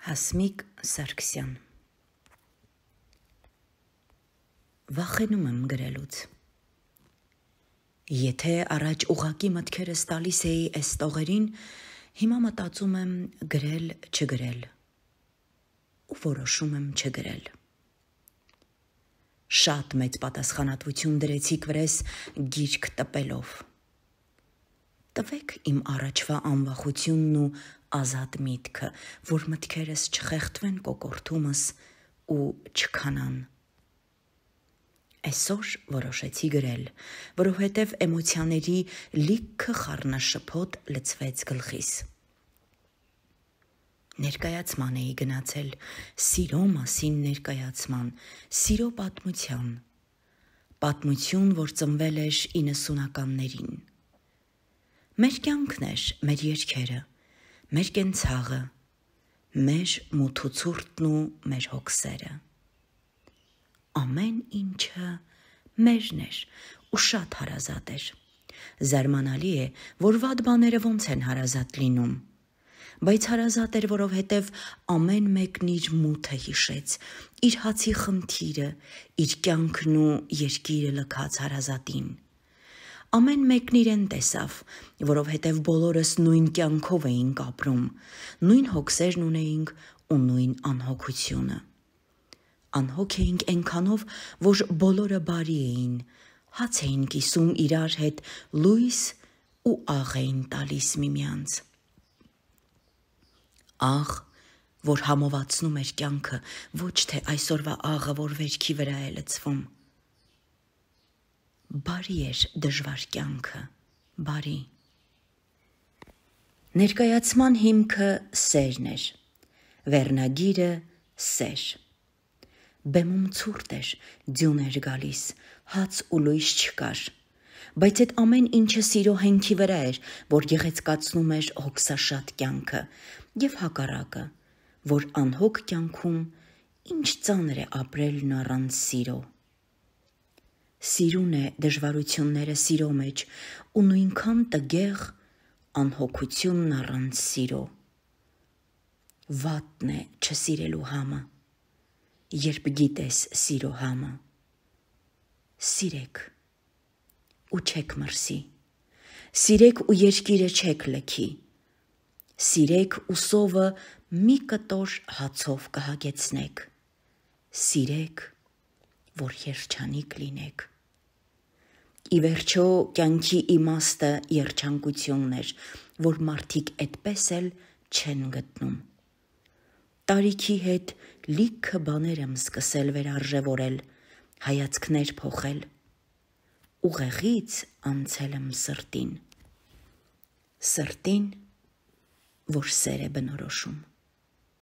Հասմիկ Սարգսյան Վախենում եմ գրելուց Եթե առաջ ուղակի մտքերս տալիս էի այս տողերին, հիմա մտածում եմ գրել, չգրել։ Ու որոշում եմ չգրել։ Շատ մեծ պատասխանատվություն դրեցիք վրես գիրք տպելով Տվեք իմ առաջվա անվախությունն ու ազատ միտքը, որ մտքերս չխեղդվեն կոկորտումս ու չքանան։ Այսօր որոշեցի գրել, որովհետև էմոցիաների լիքը խառնաշփոթ լցվեց գլխիս ներկայացման էի գնացել սիրո մասին ներկայացման սիրո պատմության պատմություն որ ծնվել էր 90-ականներին Մեր կյանքն էր, մեր երկերը, մեր կենցաղը, մեր մութուցուրտն ու մեր հոգսերը։ Ամեն ինչը մերն էր ու շատ հարազատ էր։ Զարմանալի է, որ ված բաները ոնց են հարազատ լինում բայց հարազատ էր, որովհետև ամեն մեկն իր մութը հիշեց, իր հացի խնդիրը, իր կյանքն ու երկիրը լքած հարազատին ամեն մեկն իրեն տեսավ, որովհետև բոլորս նույն կյանքով էինք ապրում, նույն հոգսերն ունեինք ու նույն անհոգությունը։ Անհոգ էինք այնքանով, որ բոլորը բարի էին, հաց էին կիսում իրար հետ, լույս ու աղ էին տալիս միմյանց։ Աղ որ համովածնում էր կյանքը, ոչ թե այսօրվա աղը, որ վերքի վրա է լցվում բարի էր դժվար կյանքը, բարի։ Ներկայացման հիմքը սերն էր։ Վերնագիրը սեր։ Բեմում ցուրտ էր, ձյուն էր գալիս, հաց ու լույս չկար։ Բայց այդ ամեն ինչը սիրո հենքի վրա էր, որ գեղեցկացնում էր հոգսաշատ կյանքը եւ հակառակը, որ անհոգ կյանքում ինչ ծանր է ապրելն առանց սիրո սիրուն է դժվարությունները սիրո մեջ ու նույնքան տգեղ անհոգությունն առանց սիրո։ Վատն է չսիրելու համը, երբ գիտես սիրո համը։ Սիրեք ու չեք մրսի։ Սիրեք ու երկիրը չեք լքի։ Սիրեք ու սովը մի կտոր հացով կհագեցնեք։ Սիրեք, որ երջանիկ լինեք ի վերջո կյանքի իմաստը երջանկությունն էր, որ մարդիկ այդպես էլ չեն գտնում։ Տարիքի հետ լիքը բաներ եմ սկսել վերարժևորել, հայացքներ փոխել։ Ուղեղից անցել եմ սրտին։ Սրտին, որ սեր է բնորոշում։